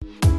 Thank you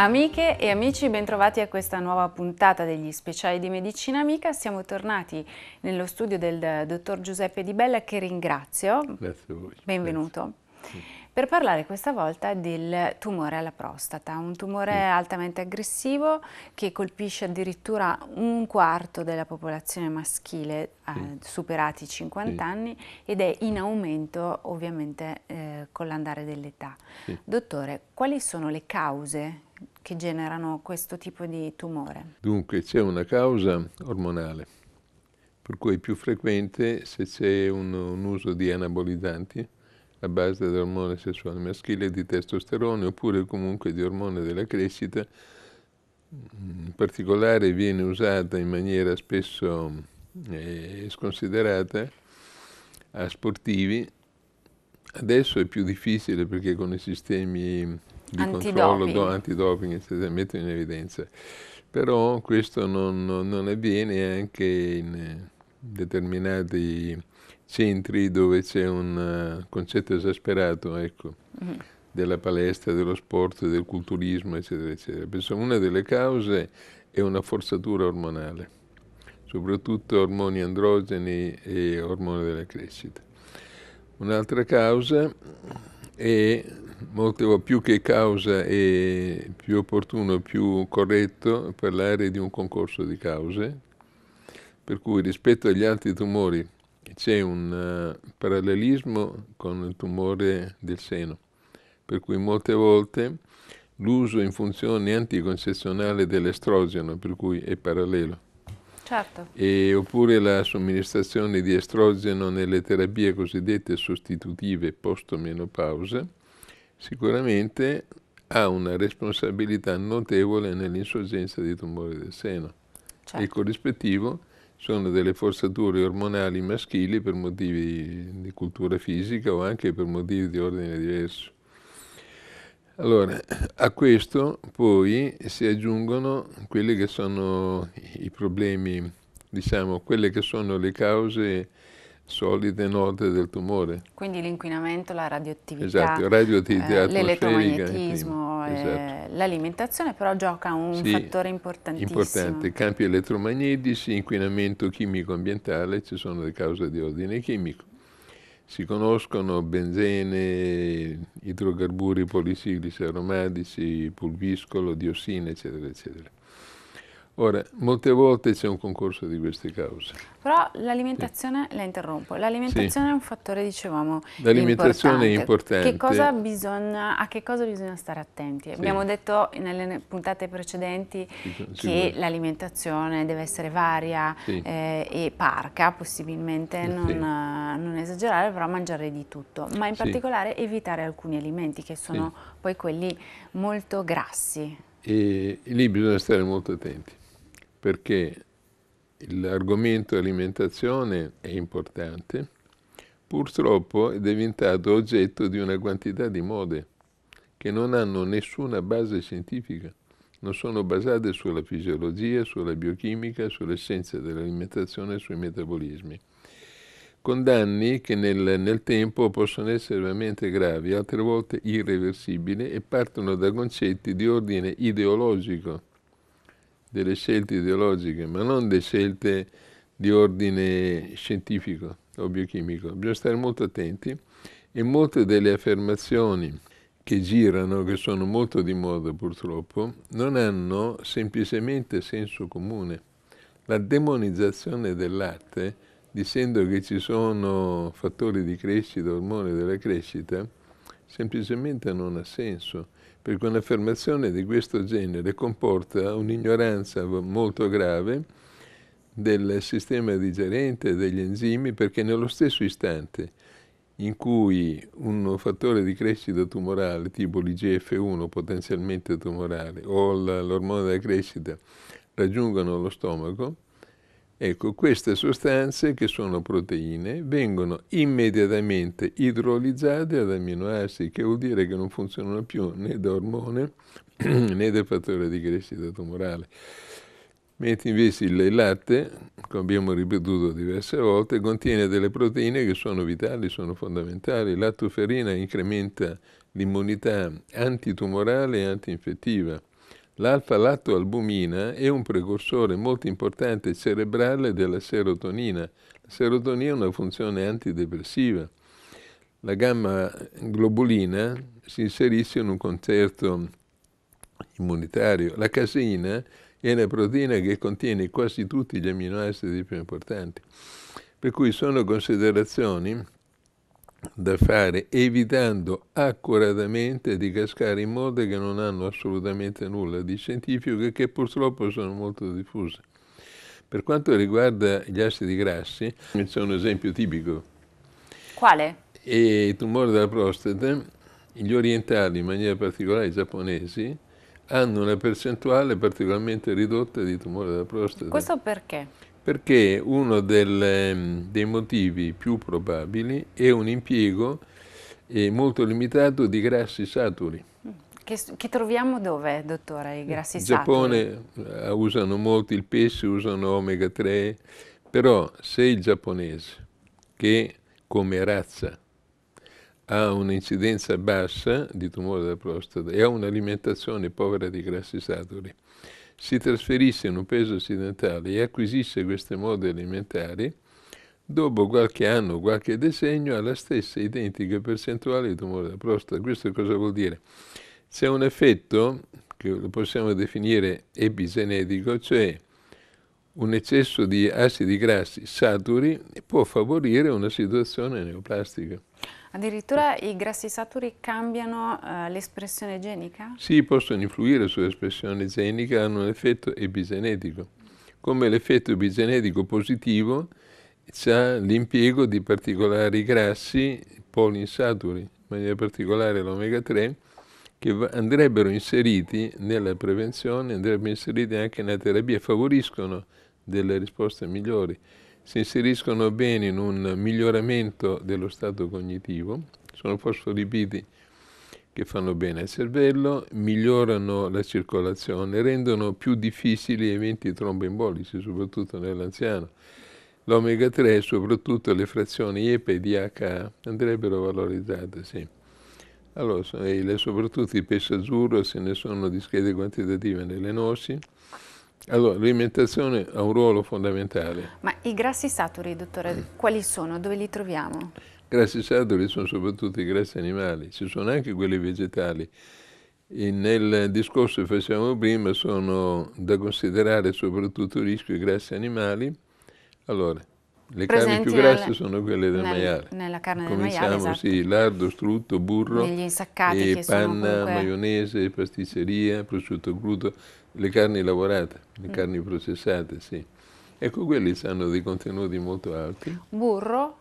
Amiche e amici, bentrovati a questa nuova puntata degli speciali di Medicina Amica. Siamo tornati nello studio del dottor Giuseppe Di Bella che ringrazio. Grazie a voi. Benvenuto. Grazie. Per parlare questa volta del tumore alla prostata, un tumore sì. altamente aggressivo che colpisce addirittura un quarto della popolazione maschile eh, sì. eh, superati i 50 sì. anni ed è in aumento ovviamente eh, con l'andare dell'età. Dottore, quali sono le cause che generano questo tipo di tumore? Dunque c'è una causa ormonale, per cui è più frequente se c'è un, un uso di anabolizzanti a base dell'ormone sessuale maschile di testosterone oppure comunque di ormone della crescita, in particolare viene usata in maniera spesso eh, sconsiderata a sportivi. Adesso è più difficile perché con i sistemi di controllo do, antidoping essenzialmente in evidenza. Però questo non, non, non avviene anche in eh, determinati centri dove c'è un eh, concetto esasperato ecco, mm-hmm. della palestra, dello sport, del culturismo, eccetera, eccetera. Penso una delle cause è una forzatura ormonale, soprattutto ormoni androgeni e ormone della crescita. Un'altra causa e molto più che causa è più opportuno, più corretto parlare di un concorso di cause, per cui rispetto agli altri tumori c'è un eh, parallelismo con il tumore del seno, per cui molte volte l'uso in funzione anticoncezionale dell'estrogeno, per cui è parallelo Certo. E, oppure la somministrazione di estrogeno nelle terapie cosiddette sostitutive post-menopausa, sicuramente ha una responsabilità notevole nell'insorgenza di tumori del seno. Certo. Il corrispettivo ecco, sono delle forzature ormonali maschili per motivi di cultura fisica o anche per motivi di ordine diverso. Allora, a questo poi si aggiungono quelli che sono i problemi, diciamo, quelle che sono le cause solide note del tumore. Quindi l'inquinamento, la radioattività, esatto, radioattività eh, l'elettromagnetismo, eh, esatto. l'alimentazione però gioca un sì, fattore importantissimo. Importante, campi elettromagnetici, inquinamento chimico ambientale, ci sono le cause di ordine chimico. Si conoscono benzene, idrocarburi polisilici aromatici, pulviscolo, diossina, eccetera, eccetera. Ora, molte volte c'è un concorso di queste cause. Però l'alimentazione, sì. la interrompo, l'alimentazione sì. è un fattore, dicevamo, L'alimentazione è importante. Che cosa bisogna, a che cosa bisogna stare attenti? Sì. Abbiamo detto nelle puntate precedenti che l'alimentazione deve essere varia eh, e parca, possibilmente, non, non, esagerare, però mangiare di tutto. Ma in particolare evitare alcuni alimenti che sono poi quelli molto grassi. E lì bisogna stare molto attenti perché l'argomento alimentazione è importante, purtroppo è diventato oggetto di una quantità di mode che non hanno nessuna base scientifica, non sono basate sulla fisiologia, sulla biochimica, sull'essenza dell'alimentazione e sui metabolismi, con danni che nel, nel tempo possono essere veramente gravi, altre volte irreversibili e partono da concetti di ordine ideologico delle scelte ideologiche, ma non delle scelte di ordine scientifico o biochimico. Bisogna stare molto attenti e molte delle affermazioni che girano, che sono molto di moda purtroppo, non hanno semplicemente senso comune. La demonizzazione del latte, dicendo che ci sono fattori di crescita, ormone della crescita, semplicemente non ha senso perché un'affermazione di questo genere comporta un'ignoranza molto grave del sistema digerente, degli enzimi, perché nello stesso istante in cui un fattore di crescita tumorale, tipo l'IGF1 potenzialmente tumorale, o l'ormone della crescita, raggiungono lo stomaco, Ecco, queste sostanze, che sono proteine, vengono immediatamente idrolizzate ad aminoacidi, che vuol dire che non funzionano più né da ormone né da fattore di crescita tumorale. Mentre invece il latte, come abbiamo ripetuto diverse volte, contiene delle proteine che sono vitali, sono fondamentali. L'attoferina incrementa l'immunità antitumorale e antinfettiva. L'alfa-lattoalbumina è un precursore molto importante cerebrale della serotonina. La serotonina ha una funzione antidepressiva. La gamma globulina si inserisce in un concerto immunitario. La caseina è una proteina che contiene quasi tutti gli aminoacidi più importanti. Per cui sono considerazioni da fare evitando accuratamente di cascare in mode che non hanno assolutamente nulla di scientifico e che purtroppo sono molto diffuse. Per quanto riguarda gli acidi grassi, c'è un esempio tipico. Quale? E il tumore della prostata, gli orientali, in maniera particolare i giapponesi, hanno una percentuale particolarmente ridotta di tumore della prostata. Questo perché? perché uno del, mm, dei motivi più probabili è un impiego eh, molto limitato di grassi saturi. Che, che troviamo dove, dottore, i grassi saturi? In Giappone eh, usano molto il pesce, usano omega 3, però se il giapponese, che come razza ha un'incidenza bassa di tumore della prostata e ha un'alimentazione povera di grassi saturi, si trasferisse in un paese occidentale e acquisisse queste mode alimentari, dopo qualche anno, qualche decennio, ha la stessa identica percentuale di tumore della prostata. Questo cosa vuol dire? C'è un effetto che lo possiamo definire epigenetico, cioè un eccesso di acidi grassi saturi può favorire una situazione neoplastica. Addirittura i grassi saturi cambiano eh, l'espressione genica? Sì, possono influire sull'espressione genica, hanno un effetto epigenetico. Come l'effetto epigenetico positivo c'è l'impiego di particolari grassi polinsaturi, in maniera particolare l'omega 3, che andrebbero inseriti nella prevenzione, andrebbero inseriti anche nella terapia, favoriscono delle risposte migliori si inseriscono bene in un miglioramento dello stato cognitivo, sono fosfolipidi che fanno bene al cervello, migliorano la circolazione, rendono più difficili eventi tromboembolici, soprattutto nell'anziano. L'omega 3, soprattutto le frazioni EPA e DHA, andrebbero valorizzate, sì. Allora, soprattutto il pesce azzurro, se ne sono discrete quantitative nelle noci, allora, l'alimentazione ha un ruolo fondamentale. Ma i grassi saturi, dottore, mm. quali sono? Dove li troviamo? I Grassi saturi sono soprattutto i grassi animali, ci sono anche quelli vegetali. E nel discorso che facevamo prima sono da considerare soprattutto il rischio i grassi animali. Allora, le Presenti carni più grasse sono quelle del nel, maiale. Nella carne Cominciamo, del maiale, esatto. sì, lardo, strutto, burro, panna, comunque... maionese, pasticceria, prosciutto crudo. Le carni lavorate, le mm. carni processate, sì. Ecco, quelli hanno dei contenuti molto alti. Burro?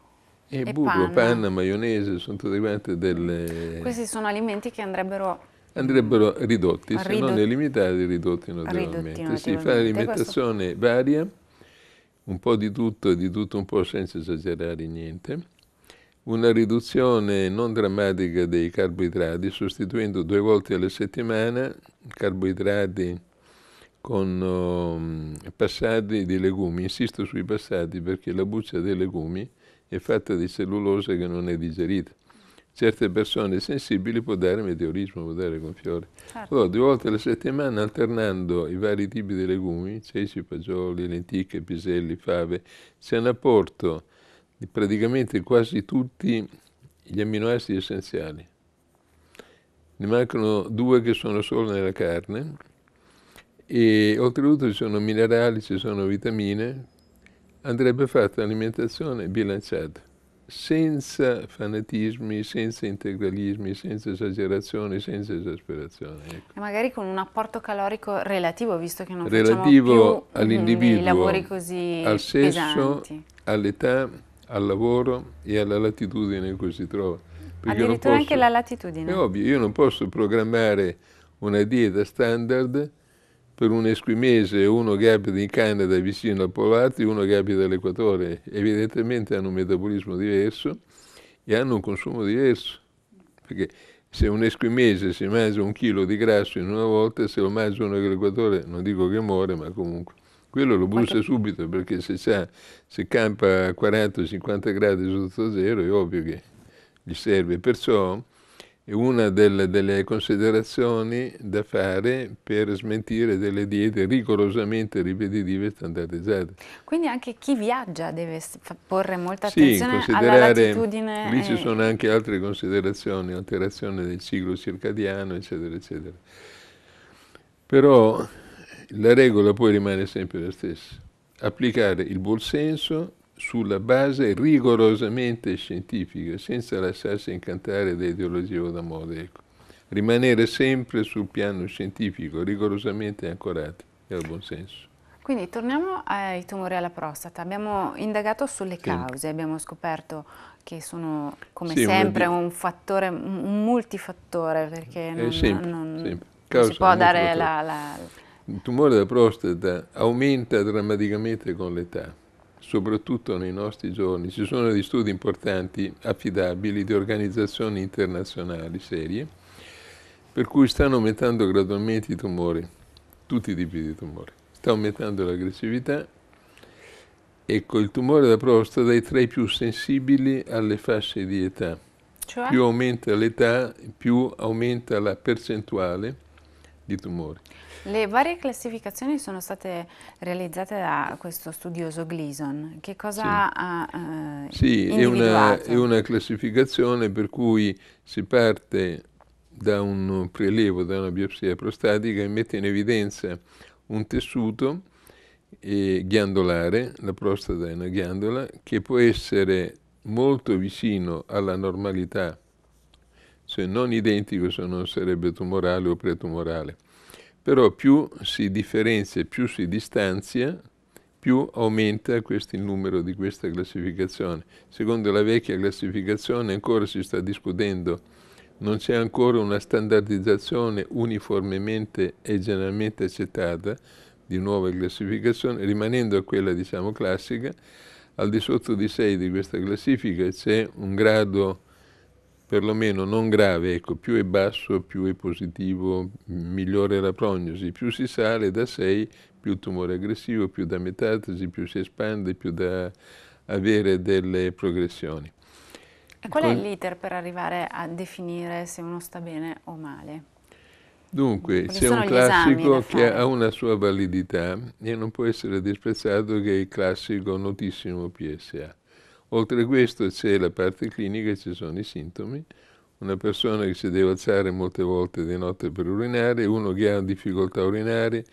E, e burro, panna. panna. maionese, sono tutte quante delle... Questi sono alimenti che andrebbero... Andrebbero ridotti, ridott- se non limitati, ridotti naturalmente. Ridotti notevolmente. Sì, fare alimentazione questo... varia, un po' di tutto e di tutto un po' senza esagerare niente. Una riduzione non drammatica dei carboidrati, sostituendo due volte alla settimana carboidrati con um, passati di legumi. Insisto sui passati perché la buccia dei legumi è fatta di cellulosa che non è digerita. Certe persone sensibili può dare meteorismo, può dare gonfiore. Certo. Allora, due volte alla settimana, alternando i vari tipi di legumi, ceci, fagioli, lenticchie, piselli, fave, c'è un apporto di praticamente quasi tutti gli amminoacidi essenziali. Ne mancano due che sono solo nella carne, e oltretutto ci sono minerali, ci sono vitamine, andrebbe fatta un'alimentazione bilanciata, senza fanatismi, senza integralismi, senza esagerazioni, senza esasperazione. Ecco. E magari con un apporto calorico relativo, visto che non relativo mm, all'individuo, lavori così al sesso, all'età, al lavoro e alla latitudine in cui si trova. Perché Addirittura posso, anche la latitudine. È ovvio, io non posso programmare una dieta standard per un esquimese, uno che abita in Canada vicino al Polati, uno che abita all'Equatore, evidentemente hanno un metabolismo diverso e hanno un consumo diverso. Perché se un esquimese si mangia un chilo di grasso in una volta, se lo mangia uno dell'Equatore, non dico che muore, ma comunque. Quello lo brucia subito perché se, se campa a 40-50 gradi sotto zero è ovvio che gli serve. Perciò una delle, delle, considerazioni da fare per smentire delle diete rigorosamente ripetitive e standardizzate. Quindi anche chi viaggia deve porre molta attenzione sì, alla latitudine. Lì e... ci sono anche altre considerazioni, alterazione del ciclo circadiano, eccetera, eccetera. Però la regola poi rimane sempre la stessa. Applicare il buon senso sulla base rigorosamente scientifica, senza lasciarsi incantare da ideologie o da mode. Ecco. Rimanere sempre sul piano scientifico, rigorosamente ancorati al buon senso. Quindi torniamo ai tumori alla prostata. Abbiamo indagato sulle cause, abbiamo scoperto che sono come sì, sempre un fattore, un multifattore, perché non, sempre, non, sempre. non si può dare la, la... Il tumore della prostata aumenta drammaticamente con l'età soprattutto nei nostri giorni, ci sono degli studi importanti, affidabili, di organizzazioni internazionali serie, per cui stanno aumentando gradualmente i tumori, tutti i tipi di tumori. Sta aumentando l'aggressività. Ecco, il tumore della prostata è tra i più sensibili alle fasce di età. Cioè? Più aumenta l'età, più aumenta la percentuale di tumori. Le varie classificazioni sono state realizzate da questo studioso Gleason. Che cosa sì. ha eh, Sì, è una, è una classificazione per cui si parte da un prelevo, da una biopsia prostatica e mette in evidenza un tessuto eh, ghiandolare, la prostata è una ghiandola, che può essere molto vicino alla normalità, cioè non identico se non sarebbe tumorale o pretumorale però più si differenzia, più si distanzia, più aumenta questo, il numero di questa classificazione. Secondo la vecchia classificazione ancora si sta discutendo, non c'è ancora una standardizzazione uniformemente e generalmente accettata di nuove classificazioni, rimanendo a quella diciamo classica, al di sotto di 6 di questa classifica c'è un grado perlomeno non grave, ecco, più è basso, più è positivo, migliore la prognosi, più si sale da 6, più tumore aggressivo, più da metastasi, più si espande, più da avere delle progressioni. E qual è l'iter per arrivare a definire se uno sta bene o male? Dunque, c'è un classico che ha una sua validità e non può essere disprezzato che è il classico notissimo PSA. Oltre a questo c'è la parte clinica, ci sono i sintomi, una persona che si deve alzare molte volte di notte per urinare, uno che ha difficoltà urinare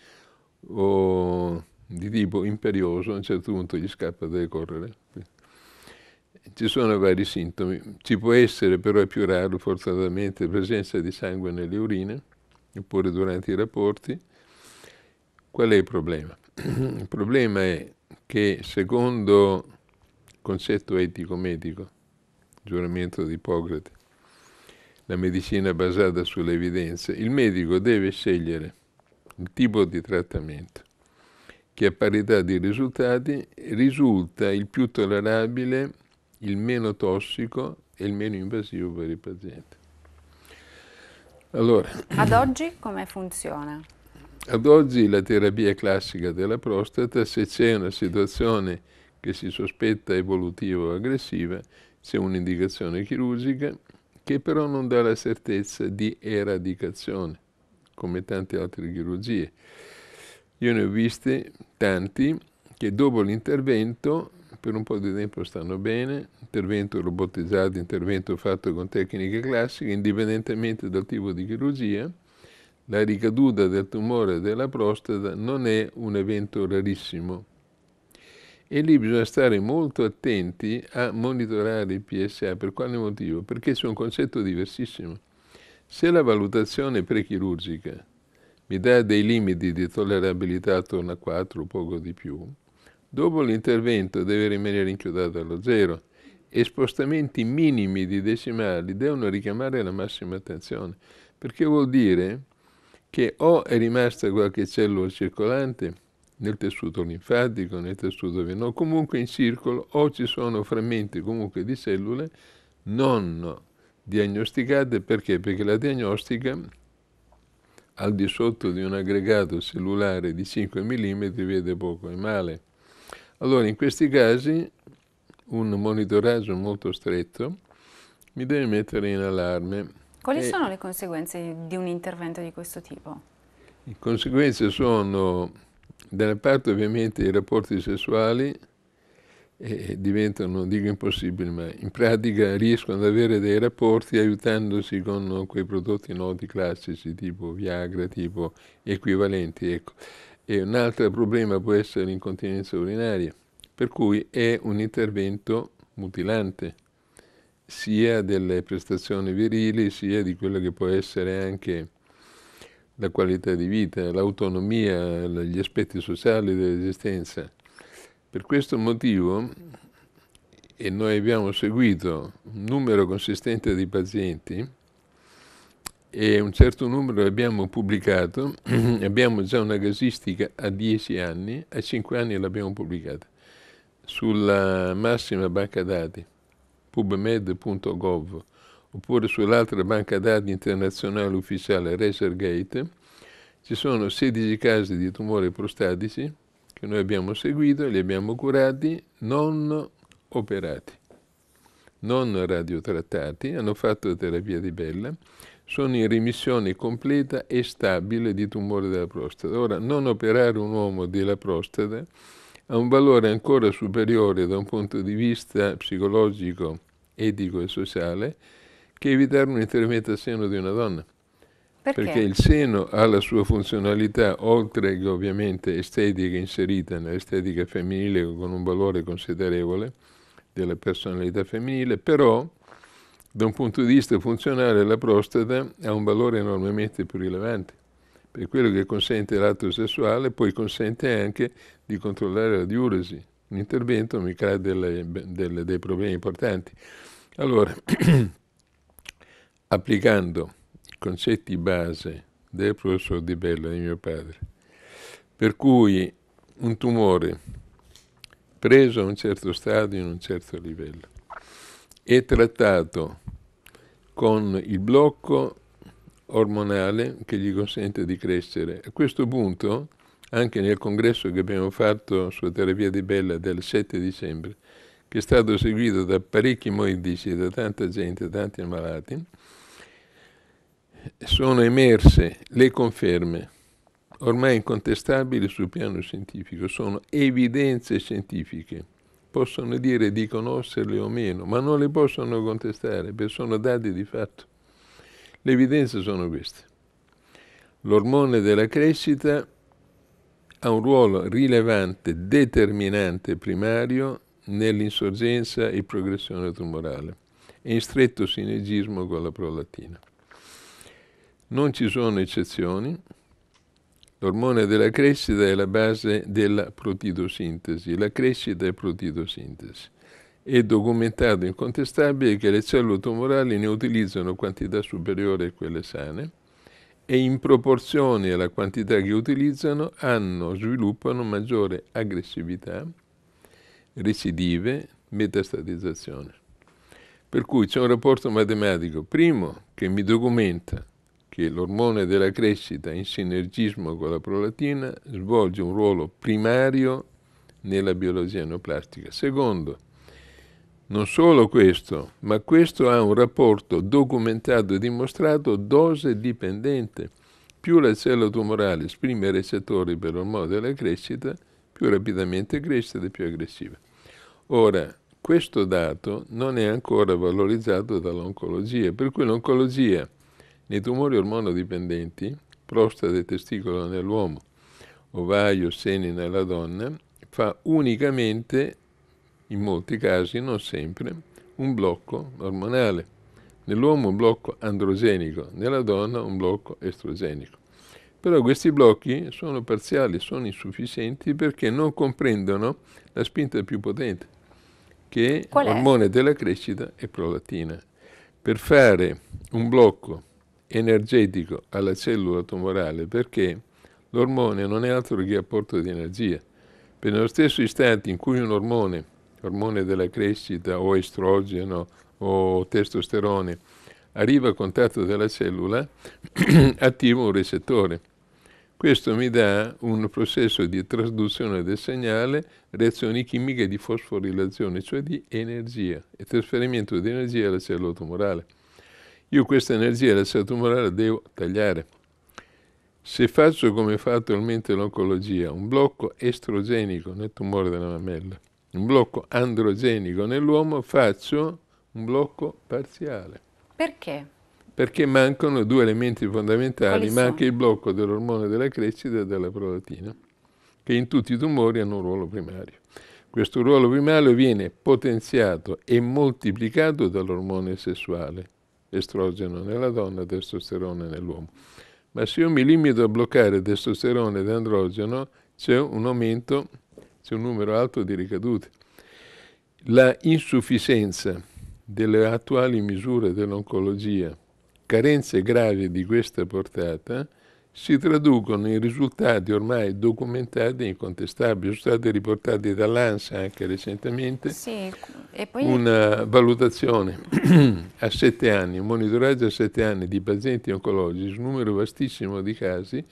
o di tipo imperioso, a un certo punto gli scappa e deve correre. Ci sono vari sintomi, ci può essere però è più raro fortunatamente presenza di sangue nelle urine oppure durante i rapporti. Qual è il problema? il problema è che secondo concetto etico-medico, giuramento di Ippocrate, la medicina basata sulle evidenze, il medico deve scegliere il tipo di trattamento che a parità di risultati risulta il più tollerabile, il meno tossico e il meno invasivo per il paziente. Allora, ad oggi come funziona? Ad oggi la terapia classica della prostata, se c'è una situazione che si sospetta evolutiva o aggressiva, se un'indicazione chirurgica che però non dà la certezza di eradicazione, come tante altre chirurgie. Io ne ho viste tanti che dopo l'intervento per un po' di tempo stanno bene, intervento robotizzato, intervento fatto con tecniche classiche, indipendentemente dal tipo di chirurgia, la ricaduta del tumore della prostata non è un evento rarissimo, e lì bisogna stare molto attenti a monitorare il PSA. Per quale motivo? Perché c'è un concetto diversissimo. Se la valutazione prechirurgica mi dà dei limiti di tollerabilità attorno a 4 o poco di più, dopo l'intervento deve rimanere inchiodato allo zero e spostamenti minimi di decimali devono richiamare la massima attenzione, perché vuol dire che o è rimasta qualche cellula circolante nel tessuto linfatico, nel tessuto venoso, comunque in circolo o ci sono frammenti comunque di cellule non diagnosticate perché? Perché la diagnostica al di sotto di un aggregato cellulare di 5 mm vede poco e male. Allora in questi casi un monitoraggio molto stretto mi deve mettere in allarme. Quali sono le conseguenze di un intervento di questo tipo? Le conseguenze sono dalla parte ovviamente i rapporti sessuali eh, diventano, non dico impossibili, ma in pratica riescono ad avere dei rapporti aiutandosi con quei prodotti noti classici tipo Viagra, tipo equivalenti. Ecco. E un altro problema può essere l'incontinenza urinaria, per cui è un intervento mutilante sia delle prestazioni virili sia di quello che può essere anche la qualità di vita, l'autonomia, gli aspetti sociali dell'esistenza. Per questo motivo, e noi abbiamo seguito un numero consistente di pazienti e un certo numero abbiamo pubblicato, abbiamo già una casistica a 10 anni, a 5 anni l'abbiamo pubblicata, sulla massima banca dati pubmed.gov oppure sull'altra banca dati internazionale ufficiale Resergate, ci sono 16 casi di tumori prostatici che noi abbiamo seguito, li abbiamo curati, non operati, non radiotrattati, hanno fatto terapia di bella, sono in remissione completa e stabile di tumore della prostata. Ora, non operare un uomo della prostata ha un valore ancora superiore da un punto di vista psicologico, etico e sociale che evitare un intervento al seno di una donna. Perché? Perché il seno ha la sua funzionalità, oltre che ovviamente estetica inserita nell'estetica femminile con un valore considerevole della personalità femminile, però da un punto di vista funzionale la prostata ha un valore enormemente più rilevante. Per quello che consente l'atto sessuale, poi consente anche di controllare la diuresi. Un intervento mi crea delle, delle, dei problemi importanti. Allora, applicando i concetti base del professor Di Bello, di mio padre, per cui un tumore preso a un certo stadio, in un certo livello, è trattato con il blocco ormonale che gli consente di crescere. A questo punto, anche nel congresso che abbiamo fatto sulla terapia di Bella del 7 dicembre, che è stato seguito da parecchi moidici, da tanta gente, tanti malati, sono emerse le conferme, ormai incontestabili sul piano scientifico, sono evidenze scientifiche. Possono dire di conoscerle o meno, ma non le possono contestare perché sono dati di fatto. Le evidenze sono queste. L'ormone della crescita ha un ruolo rilevante, determinante, primario nell'insorgenza e progressione tumorale e in stretto sinergismo con la prolattina. Non ci sono eccezioni. L'ormone della crescita è la base della protidosintesi. La crescita è protidosintesi. È documentato incontestabile che le cellule tumorali ne utilizzano quantità superiore a quelle sane e in proporzione alla quantità che utilizzano hanno, sviluppano maggiore aggressività, recidive, metastatizzazione. Per cui c'è un rapporto matematico, primo, che mi documenta che l'ormone della crescita in sinergismo con la prolatina svolge un ruolo primario nella biologia neoplastica. Secondo, non solo questo, ma questo ha un rapporto documentato e dimostrato dose dipendente. Più la cellula tumorale esprime recettori per l'ormone della crescita, più rapidamente cresce ed è più aggressiva. Ora, questo dato non è ancora valorizzato dall'oncologia, per cui l'oncologia nei tumori ormonodipendenti, prostata e testicolo nell'uomo, ovaio, seni nella donna, fa unicamente, in molti casi, non sempre, un blocco ormonale. Nell'uomo un blocco androgenico, nella donna un blocco estrogenico. Però questi blocchi sono parziali, sono insufficienti perché non comprendono la spinta più potente, che è l'ormone della crescita e prolattina. Per fare un blocco energetico alla cellula tumorale perché l'ormone non è altro che apporto di energia. Per nello stesso istante in cui un ormone, ormone della crescita o estrogeno o testosterone, arriva a contatto della cellula, attivo un recettore. Questo mi dà un processo di trasduzione del segnale, reazioni chimiche di fosforilazione, cioè di energia, e trasferimento di energia alla cellula tumorale. Io questa energia lasciatumorale la devo tagliare. Se faccio come fa attualmente l'oncologia, un blocco estrogenico nel tumore della mammella, un blocco androgenico nell'uomo, faccio un blocco parziale. Perché? Perché mancano due elementi fondamentali, manca il blocco dell'ormone della crescita e della prolatina, che in tutti i tumori hanno un ruolo primario. Questo ruolo primario viene potenziato e moltiplicato dall'ormone sessuale, estrogeno nella donna e testosterone nell'uomo. Ma se io mi limito a bloccare testosterone ed androgeno, c'è un aumento, c'è un numero alto di ricadute. La insufficienza delle attuali misure dell'oncologia, carenze gravi di questa portata, si traducono in risultati ormai documentati e incontestabili. Sono state riportate dall'ANSA anche recentemente sì, poi... una valutazione a sette anni, un monitoraggio a sette anni di pazienti oncologici, un numero vastissimo di casi,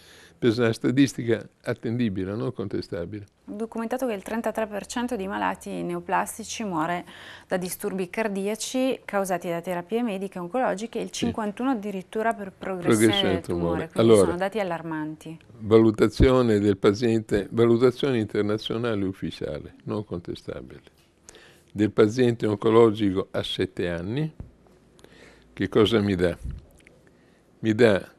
per una statistica attendibile, non contestabile. Documentato che il 33% dei malati neoplastici muore da disturbi cardiaci causati da terapie mediche oncologiche e il 51% addirittura per progressione, del tumore, tumore. Allora, sono dati allarmanti. Valutazione del paziente, valutazione internazionale ufficiale, non contestabile, del paziente oncologico a 7 anni, che cosa mi dà? Mi dà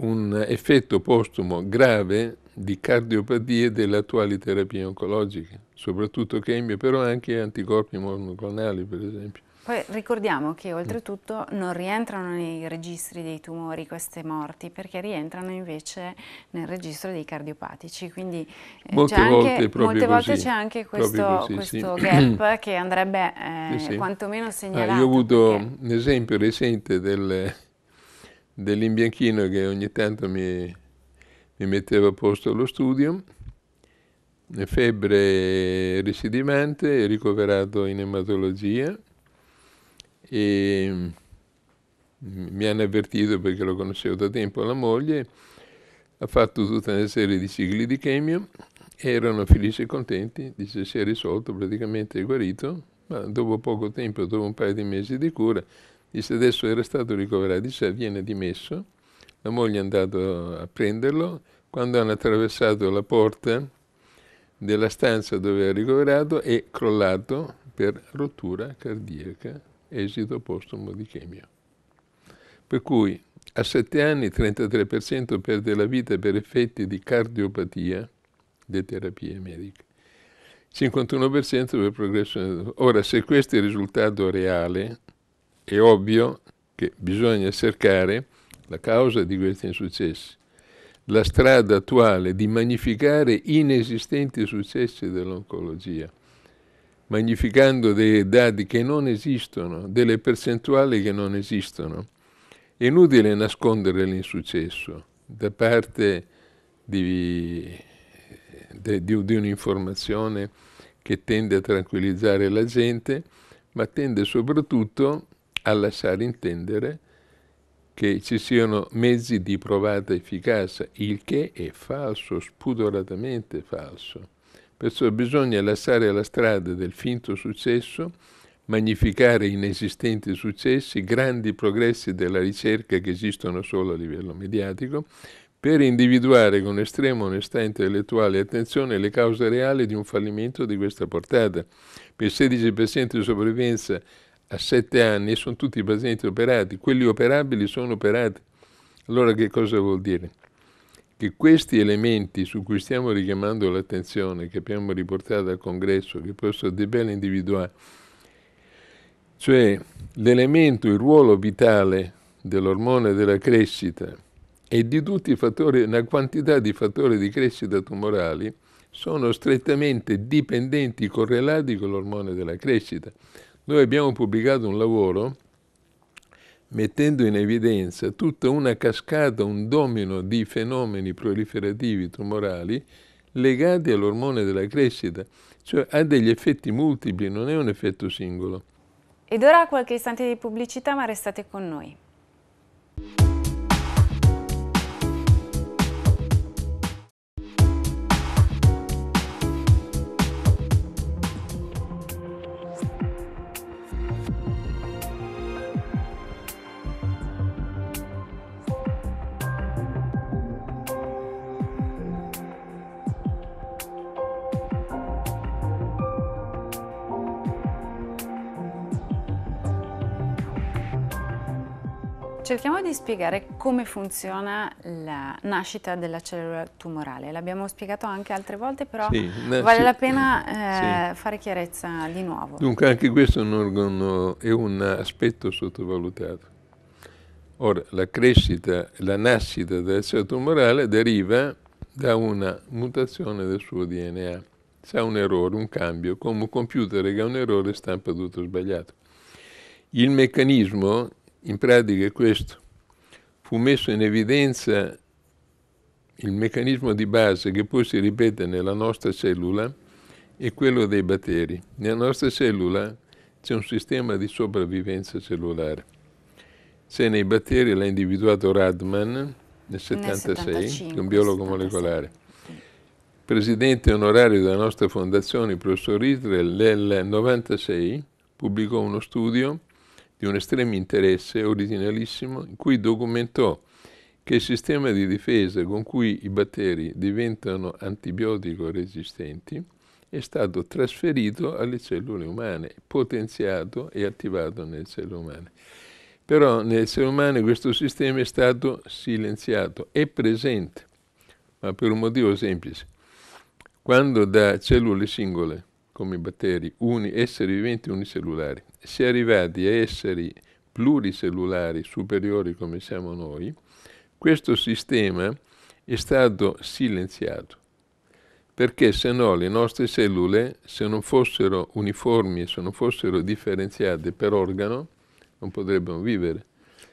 un effetto postumo grave di cardiopatie delle attuali terapie oncologiche, soprattutto chemie, però anche anticorpi monoclonali, per esempio. Poi ricordiamo che mm. oltretutto non rientrano nei registri dei tumori queste morti, perché rientrano invece nel registro dei cardiopatici. Quindi eh, molte anche, volte, molte volte c'è anche questo, così, questo sì. gap che andrebbe eh, sì, sì. quantomeno segnalato. Ah, io ho avuto perché... un esempio recente del dell'imbianchino che ogni tanto mi, mi metteva a posto allo studio, febbre recidivante, ricoverato in ematologia e mm, mi hanno avvertito perché lo conoscevo da tempo la moglie, ha fatto tutta una serie di cicli di chemio, erano felici e contenti, dice si è risolto, praticamente è guarito, ma dopo poco tempo, dopo un paio di mesi di cura, Disse adesso era stato ricoverato, disse viene dimesso, la moglie è andata a prenderlo, quando hanno attraversato la porta della stanza dove era ricoverato è crollato per rottura cardiaca, esito postumo di chemio. Per cui a 7 anni il 33% perde la vita per effetti di cardiopatia, le terapie mediche. 51% per progresso. Ora, se questo è il risultato reale, è ovvio che bisogna cercare la causa di questi insuccessi, la strada attuale di magnificare inesistenti successi dell'oncologia, magnificando dei dati che non esistono, delle percentuali che non esistono. È inutile nascondere l'insuccesso da parte di, di, di un'informazione che tende a tranquillizzare la gente, ma tende soprattutto a a lasciare intendere che ci siano mezzi di provata efficacia, il che è falso, spudoratamente falso. Perciò bisogna lasciare la strada del finto successo, magnificare inesistenti successi, grandi progressi della ricerca che esistono solo a livello mediatico, per individuare con estrema onestà intellettuale e attenzione le cause reali di un fallimento di questa portata. Per il 16% di sopravvivenza a sette anni e sono tutti i pazienti operati, quelli operabili sono operati. Allora che cosa vuol dire? Che questi elementi su cui stiamo richiamando l'attenzione, che abbiamo riportato al congresso, che posso sono dei belli individuali, cioè l'elemento, il ruolo vitale dell'ormone della crescita e di tutti i fattori, una quantità di fattori di crescita tumorali, sono strettamente dipendenti, correlati con l'ormone della crescita. Noi abbiamo pubblicato un lavoro mettendo in evidenza tutta una cascata, un domino di fenomeni proliferativi tumorali legati all'ormone della crescita, cioè ha degli effetti multipli, non è un effetto singolo. Ed ora qualche istante di pubblicità, ma restate con noi. Cerchiamo di spiegare come funziona la nascita della cellula tumorale. L'abbiamo spiegato anche altre volte, però sì, vale la pena eh, sì. fare chiarezza di nuovo. Dunque, anche questo è un, organo, è un aspetto sottovalutato. Ora, la crescita, la nascita della cellula tumorale deriva da una mutazione del suo DNA. C'è un errore, un cambio, come un computer che ha un errore stampa tutto sbagliato. Il meccanismo in pratica è questo. Fu messo in evidenza il meccanismo di base che poi si ripete nella nostra cellula e quello dei batteri. Nella nostra cellula c'è un sistema di sopravvivenza cellulare. Se nei batteri l'ha individuato Radman nel, 1976, un biologo 76. molecolare. Presidente onorario della nostra fondazione, il professor Israel, nel 1996 pubblicò uno studio di un estremo interesse originalissimo in cui documentò che il sistema di difesa con cui i batteri diventano antibiotico resistenti è stato trasferito alle cellule umane, potenziato e attivato nelle cellule umane. Però nelle cellule umane questo sistema è stato silenziato, è presente, ma per un motivo semplice. Quando da cellule singole come i batteri, uni, esseri viventi unicellulari. Si è arrivati a esseri pluricellulari superiori come siamo noi, questo sistema è stato silenziato, perché se no le nostre cellule, se non fossero uniformi, se non fossero differenziate per organo, non potrebbero vivere.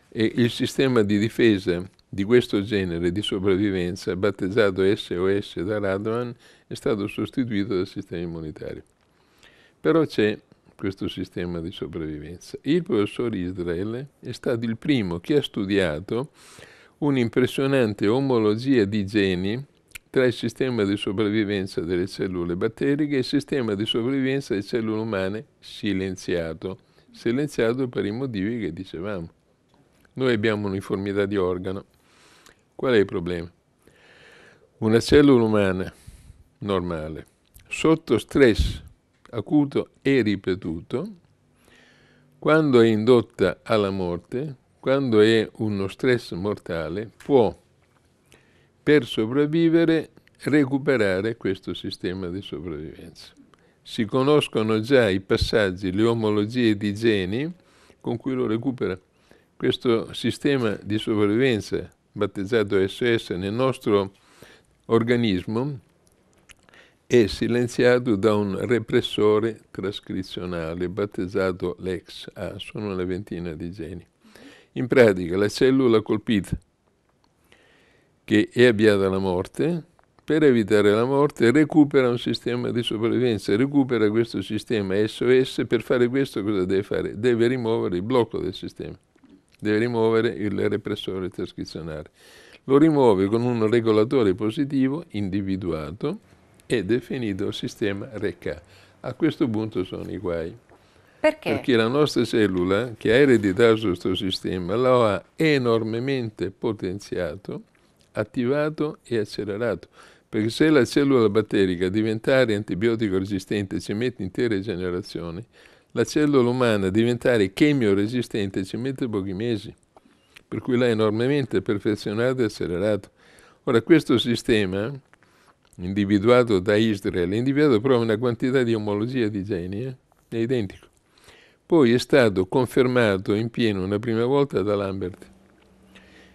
E il sistema di difesa di questo genere di sopravvivenza, battezzato SOS da Radovan, è stato sostituito dal sistema immunitario. Però c'è questo sistema di sopravvivenza. Il professor Israel è stato il primo che ha studiato un'impressionante omologia di geni tra il sistema di sopravvivenza delle cellule batteriche e il sistema di sopravvivenza delle cellule umane silenziato. Silenziato per i motivi che dicevamo. Noi abbiamo uniformità di organo. Qual è il problema? Una cellula umana normale, sotto stress acuto e ripetuto, quando è indotta alla morte, quando è uno stress mortale, può, per sopravvivere, recuperare questo sistema di sopravvivenza. Si conoscono già i passaggi, le omologie di geni con cui lo recupera. Questo sistema di sopravvivenza, battezzato SS, nel nostro organismo, e silenziato da un repressore trascrizionale battezzato Lex A, sono una ventina di geni. In pratica la cellula colpita che è avviata alla morte, per evitare la morte recupera un sistema di sopravvivenza, recupera questo sistema SOS, per fare questo cosa deve fare? Deve rimuovere il blocco del sistema, deve rimuovere il repressore trascrizionale. Lo rimuove con un regolatore positivo individuato, è definito sistema RECA. A questo punto sono i guai. Perché? Perché la nostra cellula, che ha ereditato questo sistema, lo ha enormemente potenziato, attivato e accelerato. Perché se la cellula batterica diventare antibiotico resistente ci mette intere generazioni, la cellula umana diventare chemioresistente ci mette pochi mesi. Per cui l'ha enormemente perfezionato e accelerato. Ora, questo sistema individuato da Israele, individuato proprio una quantità di omologia di geni, eh? è identico. Poi è stato confermato in pieno una prima volta da Lambert.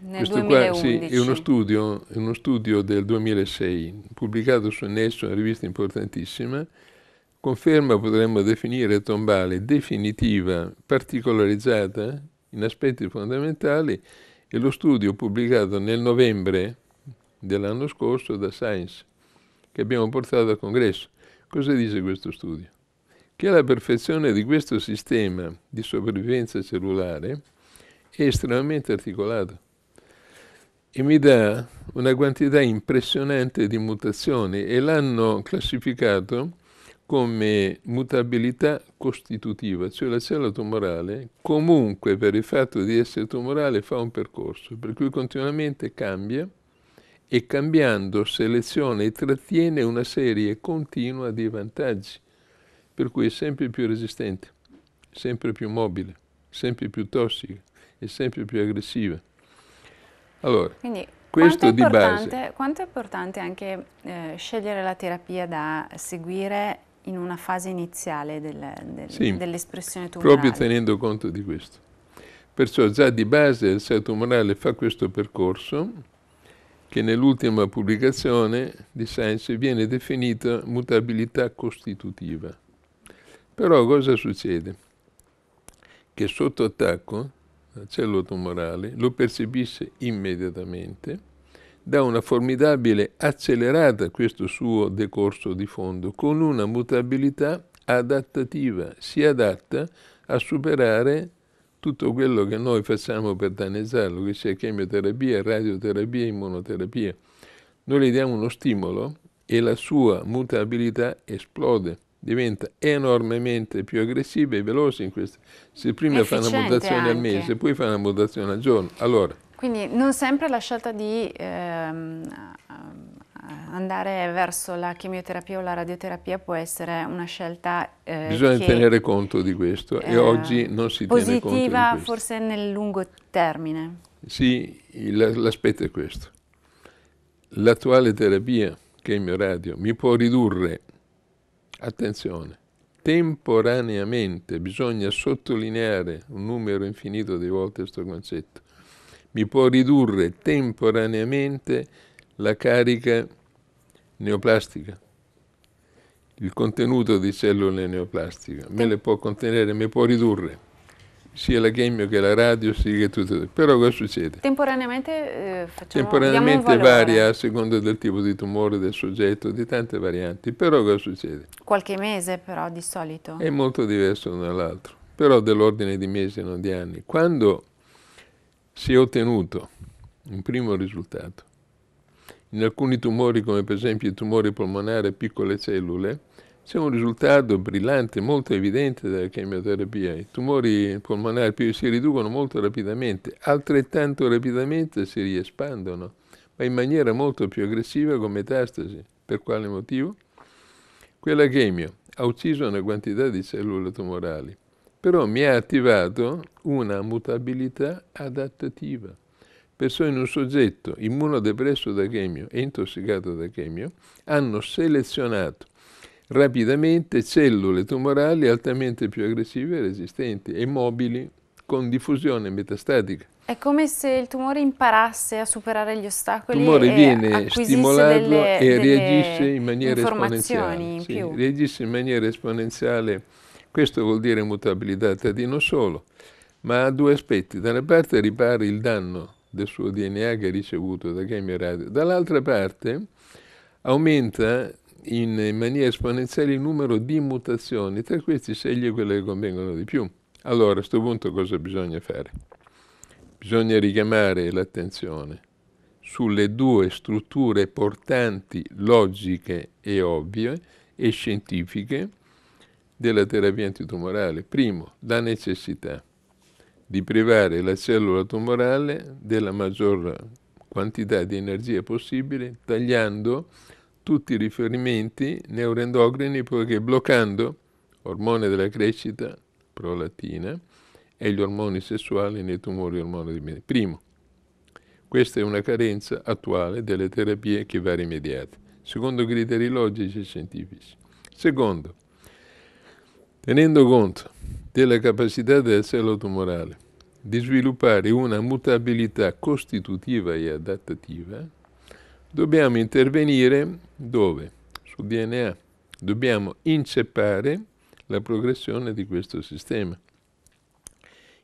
Nel Questo 2011. qua sì, è uno studio, è uno studio del 2006, pubblicato su Nesso, una rivista importantissima, conferma, potremmo definire, tombale, definitiva, particolarizzata in aspetti fondamentali, è lo studio pubblicato nel novembre dell'anno scorso da Science che abbiamo portato al congresso. Cosa dice questo studio? Che la perfezione di questo sistema di sopravvivenza cellulare è estremamente articolata e mi dà una quantità impressionante di mutazioni e l'hanno classificato come mutabilità costitutiva, cioè la cellula tumorale comunque per il fatto di essere tumorale fa un percorso, per cui continuamente cambia e cambiando selezione e trattiene una serie continua di vantaggi, per cui è sempre più resistente, sempre più mobile, sempre più tossica e sempre più aggressiva. Allora, Quindi, questo di base. Quanto è importante anche eh, scegliere la terapia da seguire in una fase iniziale del, del, sì, dell'espressione tumorale? Proprio tenendo conto di questo. Perciò già di base il seo tumorale fa questo percorso, che nell'ultima pubblicazione di Sainz viene definita mutabilità costitutiva. Però cosa succede? Che sotto attacco la cellula tumorale lo percepisce immediatamente, dà una formidabile accelerata questo suo decorso di fondo, con una mutabilità adattativa, si adatta a superare tutto quello che noi facciamo per danneggiarlo, che sia chemioterapia, radioterapia, immunoterapia. Noi gli diamo uno stimolo e la sua mutabilità esplode, diventa enormemente più aggressiva e veloce. Se prima fa una mutazione anche. al mese, poi fa una mutazione al giorno. Allora, Quindi non sempre la scelta di... Ehm, andare verso la chemioterapia o la radioterapia può essere una scelta eh, Bisogna che, tenere conto di questo eh, e oggi non si tiene conto Positiva forse nel lungo termine. Sì, l'aspetto è questo. L'attuale terapia chemioradio mi può ridurre, attenzione, temporaneamente, bisogna sottolineare un numero infinito di volte questo concetto, mi può ridurre temporaneamente la carica neoplastica. Il contenuto di cellule neoplastiche me le può contenere, me può ridurre sia la chemio che la radio, sì, che tutto. Però cosa succede? Temporaneamente, eh, facciamo, Temporaneamente varia a seconda del tipo di tumore, del soggetto, di tante varianti. Però cosa succede? Qualche mese però di solito. È molto diverso l'uno dall'altro, però dell'ordine di mesi, non di anni. Quando si è ottenuto un primo risultato, in alcuni tumori, come per esempio il tumore polmonare a piccole cellule, c'è un risultato brillante, molto evidente della chemioterapia. I tumori polmonari si riducono molto rapidamente, altrettanto rapidamente si riespandono, ma in maniera molto più aggressiva con metastasi. Per quale motivo? Quella chemio ha ucciso una quantità di cellule tumorali, però mi ha attivato una mutabilità adattativa persone in un soggetto immunodepresso da chemio e intossicato da chemio hanno selezionato rapidamente cellule tumorali altamente più aggressive, resistenti e mobili con diffusione metastatica. È come se il tumore imparasse a superare gli ostacoli. Il tumore viene stimolato delle, e delle reagisce in maniera esponenziale. In sì, reagisce in maniera esponenziale. Questo vuol dire mutabilità di non solo, ma ha due aspetti. Da una parte ripari il danno del suo DNA che ha ricevuto da gamma radio. Dall'altra parte aumenta in maniera esponenziale il numero di mutazioni, tra questi sceglie quelle che convengono di più. Allora a questo punto cosa bisogna fare? Bisogna richiamare l'attenzione sulle due strutture portanti logiche e ovvie e scientifiche della terapia antitumorale. Primo, la necessità di privare la cellula tumorale della maggior quantità di energia possibile, tagliando tutti i riferimenti neuroendocrini, poiché bloccando ormone della crescita, prolattina, e gli ormoni sessuali nei tumori ormonodipendenti. Primo, questa è una carenza attuale delle terapie che va rimediata, secondo criteri logici e scientifici. Secondo, tenendo conto della capacità del selo tumorale di sviluppare una mutabilità costitutiva e adattativa, dobbiamo intervenire dove? Sul DNA. Dobbiamo inceppare la progressione di questo sistema.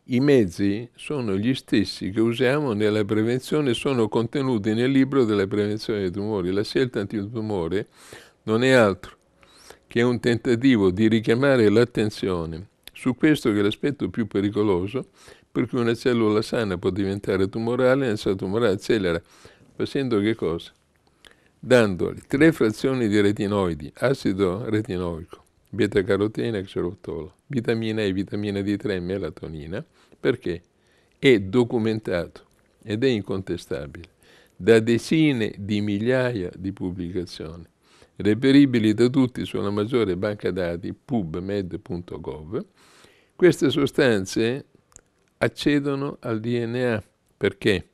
I mezzi sono gli stessi che usiamo nella prevenzione, sono contenuti nel libro della prevenzione dei tumori. La scelta antitumore non è altro che un tentativo di richiamare l'attenzione su questo che è l'aspetto più pericoloso, perché una cellula sana può diventare tumorale, e la cellula tumorale accelera, facendo che cosa? Dandole tre frazioni di retinoidi, acido retinoico, beta-carotene xerotolo, vitamina E, vitamina D3 e melatonina, perché è documentato ed è incontestabile da decine di migliaia di pubblicazioni, reperibili da tutti sulla maggiore banca dati pubmed.gov, queste sostanze accedono al DNA perché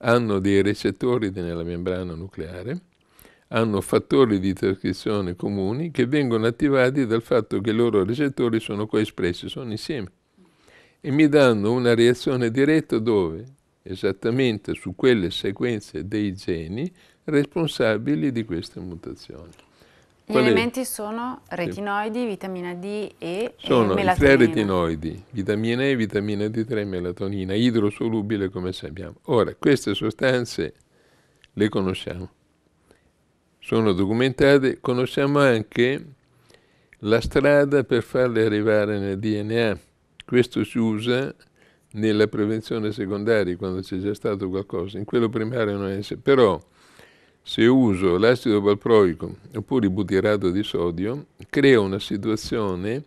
hanno dei recettori nella membrana nucleare, hanno fattori di trascrizione comuni che vengono attivati dal fatto che i loro recettori sono coespressi, sono insieme. E mi danno una reazione diretta dove? Esattamente su quelle sequenze dei geni responsabili di queste mutazioni. Gli Qual elementi è? sono retinoidi, vitamina D e e eh, melatonina. Sono tre retinoidi, vitamina E, vitamina D3 e melatonina, idrosolubile come sappiamo. Ora, queste sostanze le conosciamo, sono documentate, conosciamo anche la strada per farle arrivare nel DNA. Questo si usa nella prevenzione secondaria, quando c'è già stato qualcosa, in quello primario non è... Però se uso l'acido valproico oppure il butirato di sodio, creo una situazione,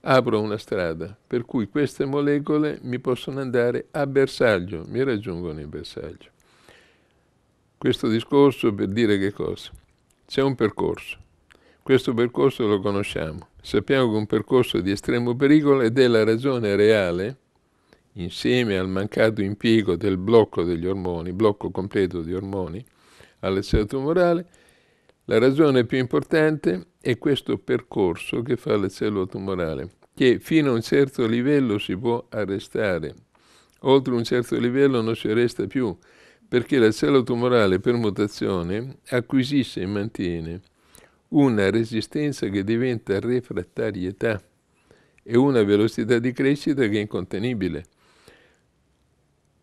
apro una strada, per cui queste molecole mi possono andare a bersaglio, mi raggiungono in bersaglio. Questo discorso per dire che cosa? C'è un percorso. Questo percorso lo conosciamo. Sappiamo che è un percorso di estremo pericolo ed è la ragione reale, insieme al mancato impiego del blocco degli ormoni, blocco completo di ormoni, alla seta morale, la ragione più importante è questo percorso che fa l'acello tumorale, che fino a un certo livello si può arrestare. Oltre un certo livello non si arresta più, perché l'acello tumorale per mutazione acquisisce e mantiene una resistenza che diventa refrattarietà e una velocità di crescita che è incontenibile.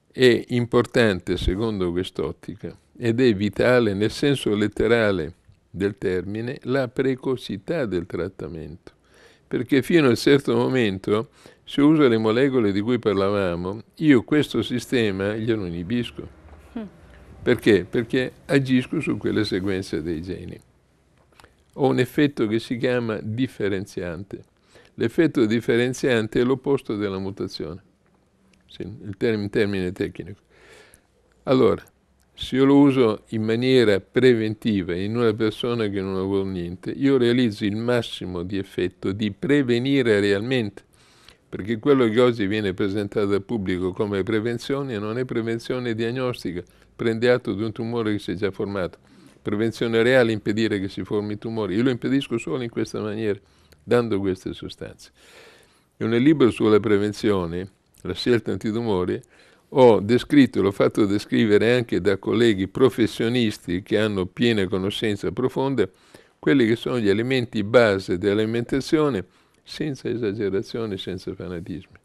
È importante, secondo quest'ottica, ed è vitale nel senso letterale del termine la precocità del trattamento, perché fino a un certo momento, se uso le molecole di cui parlavamo, io questo sistema glielo inibisco. Perché? Perché agisco su quelle sequenze dei geni. Ho un effetto che si chiama differenziante. L'effetto differenziante è l'opposto della mutazione, sì, il termine tecnico. Allora, se io lo uso in maniera preventiva in una persona che non lavora niente, io realizzo il massimo di effetto di prevenire realmente, perché quello che oggi viene presentato al pubblico come prevenzione non è prevenzione diagnostica, prende atto di un tumore che si è già formato. Prevenzione reale, impedire che si formi tumore, Io lo impedisco solo in questa maniera, dando queste sostanze. E nel libro sulla prevenzione, la scelta antitumore, ho descritto, l'ho fatto descrivere anche da colleghi professionisti che hanno piena conoscenza profonda, quelli che sono gli elementi base dell'alimentazione senza esagerazione, senza fanatismi.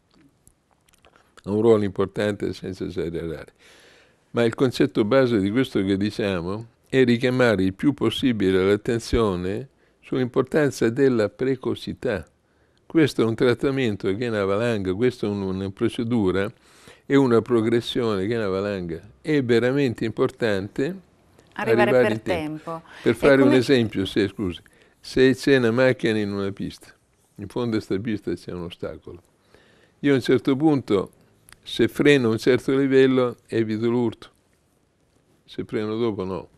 Ha un ruolo importante senza esagerare. Ma il concetto base di questo che diciamo è richiamare il più possibile l'attenzione sull'importanza della precocità. Questo è un trattamento che è una valanga, questa è una procedura e una progressione che è una valanga è veramente importante arrivare, arrivare per tempo. tempo. Per fare come... un esempio, se, scusi, se c'è una macchina in una pista, in fondo a questa pista c'è un ostacolo. Io a un certo punto, se freno a un certo livello, evito l'urto. Se freno dopo, no.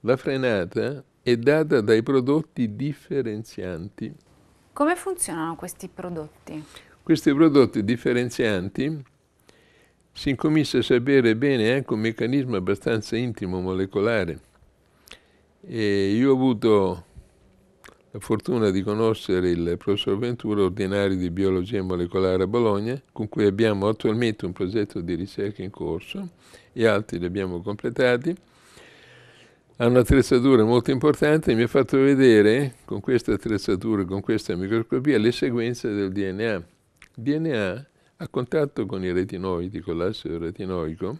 La frenata è data dai prodotti differenzianti. Come funzionano questi prodotti? Questi prodotti differenzianti si incomincia a sapere bene anche un meccanismo abbastanza intimo, molecolare. E io ho avuto la fortuna di conoscere il professor Ventura, ordinario di biologia molecolare a Bologna, con cui abbiamo attualmente un progetto di ricerca in corso e altri li abbiamo completati. Ha un'attrezzatura molto importante e mi ha fatto vedere con questa attrezzatura, con questa microscopia, le sequenze del DNA. Il DNA a contatto con i retinoidi, con l'asse retinoico,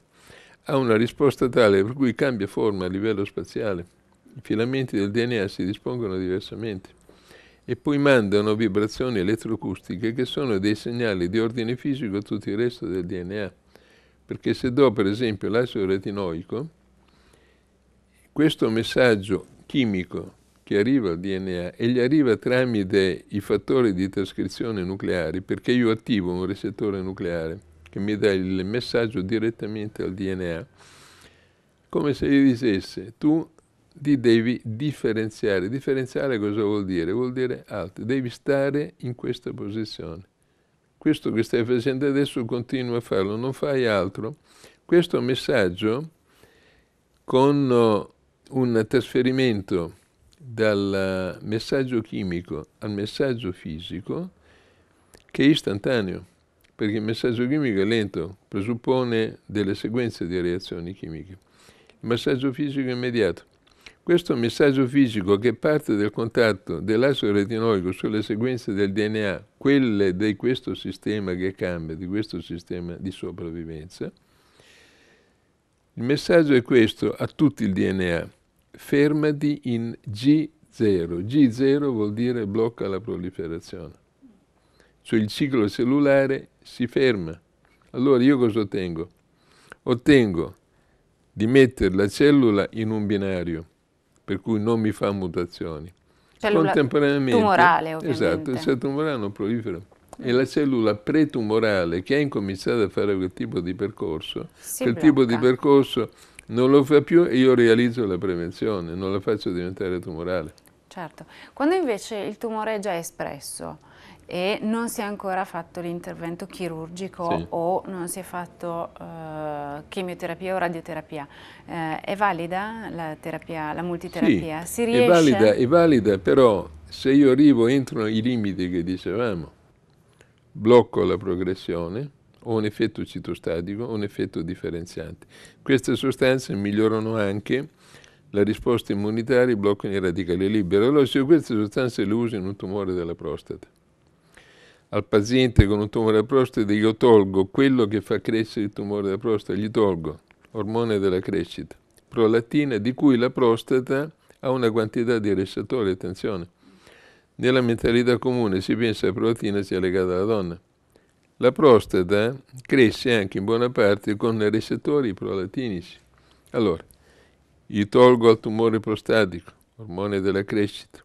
ha una risposta tale per cui cambia forma a livello spaziale. I filamenti del DNA si dispongono diversamente e poi mandano vibrazioni elettroacustiche che sono dei segnali di ordine fisico a tutto il resto del DNA. Perché se do per esempio l'acido retinoico, questo messaggio chimico che arriva al DNA e gli arriva tramite i fattori di trascrizione nucleari, perché io attivo un recettore nucleare che mi dà il messaggio direttamente al DNA, come se io dicesse tu ti devi differenziare. Differenziare cosa vuol dire? Vuol dire alto, devi stare in questa posizione. Questo che stai facendo adesso continua a farlo, non fai altro. Questo messaggio con un trasferimento dal eh, messaggio chimico al messaggio fisico che è istantaneo, perché il messaggio chimico è lento, presuppone delle sequenze di reazioni chimiche. Il messaggio fisico è immediato. Questo messaggio fisico che parte del contatto dell'acido retinoico sulle sequenze del DNA, quelle di questo sistema che cambia, di questo sistema di sopravvivenza, il messaggio è questo a tutto il DNA fermati in G0. G0 vuol dire blocca la proliferazione. Cioè il ciclo cellulare si ferma. Allora io cosa ottengo? Ottengo di mettere la cellula in un binario, per cui non mi fa mutazioni. Cellula Contemporaneamente, tumorale, ovviamente. Esatto, il cellula tumorale non prolifera. E la cellula pretumorale che ha incominciato a fare quel tipo di percorso, si quel blocca. tipo di percorso non lo fa più e io realizzo la prevenzione, non la faccio diventare tumorale. Certo, quando invece il tumore è già espresso e non si è ancora fatto l'intervento chirurgico sì. o non si è fatto eh, chemioterapia o radioterapia, eh, è valida la, terapia, la multiterapia? Sì, si riesce? È valida, è valida, però se io arrivo entro i limiti che dicevamo, blocco la progressione, o un effetto citostatico o un effetto differenziante. Queste sostanze migliorano anche la risposta immunitaria e bloccano i radicali liberi. Allora se queste sostanze le uso in un tumore della prostata, al paziente con un tumore della prostata io tolgo quello che fa crescere il tumore della prostata, gli tolgo ormone della crescita, prolattina di cui la prostata ha una quantità di recettori, attenzione. Nella mentalità comune si pensa che la prolattina sia legata alla donna la prostata cresce anche in buona parte con recettori prolatinici. Allora, io tolgo al tumore prostatico, ormone della crescita,